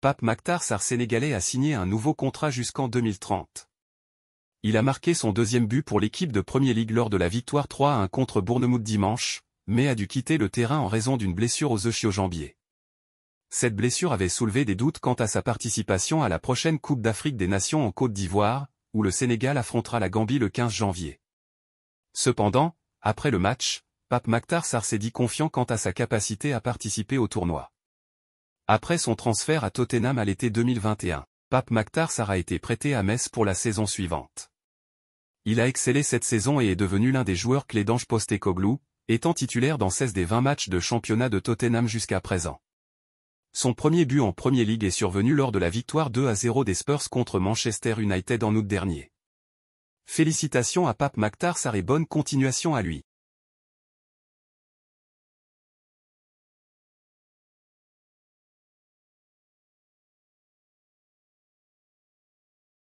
Pape Maktar sénégalais a signé un nouveau contrat jusqu'en 2030. Il a marqué son deuxième but pour l'équipe de Premier League lors de la victoire 3 à 1 contre Bournemouth dimanche, mais a dû quitter le terrain en raison d'une blessure aux œufs jambiers Cette blessure avait soulevé des doutes quant à sa participation à la prochaine Coupe d'Afrique des Nations en Côte d'Ivoire, où le Sénégal affrontera la Gambie le 15 janvier. Cependant, après le match, Pape Maktar s'est dit confiant quant à sa capacité à participer au tournoi. Après son transfert à Tottenham à l'été 2021, Pape Sarr a été prêté à Metz pour la saison suivante. Il a excellé cette saison et est devenu l'un des joueurs clés d'Ange Postecoglou, étant titulaire dans 16 des 20 matchs de championnat de Tottenham jusqu'à présent. Son premier but en Premier League est survenu lors de la victoire 2 à 0 des Spurs contre Manchester United en août dernier. Félicitations à Pape Sarr et bonne continuation à lui.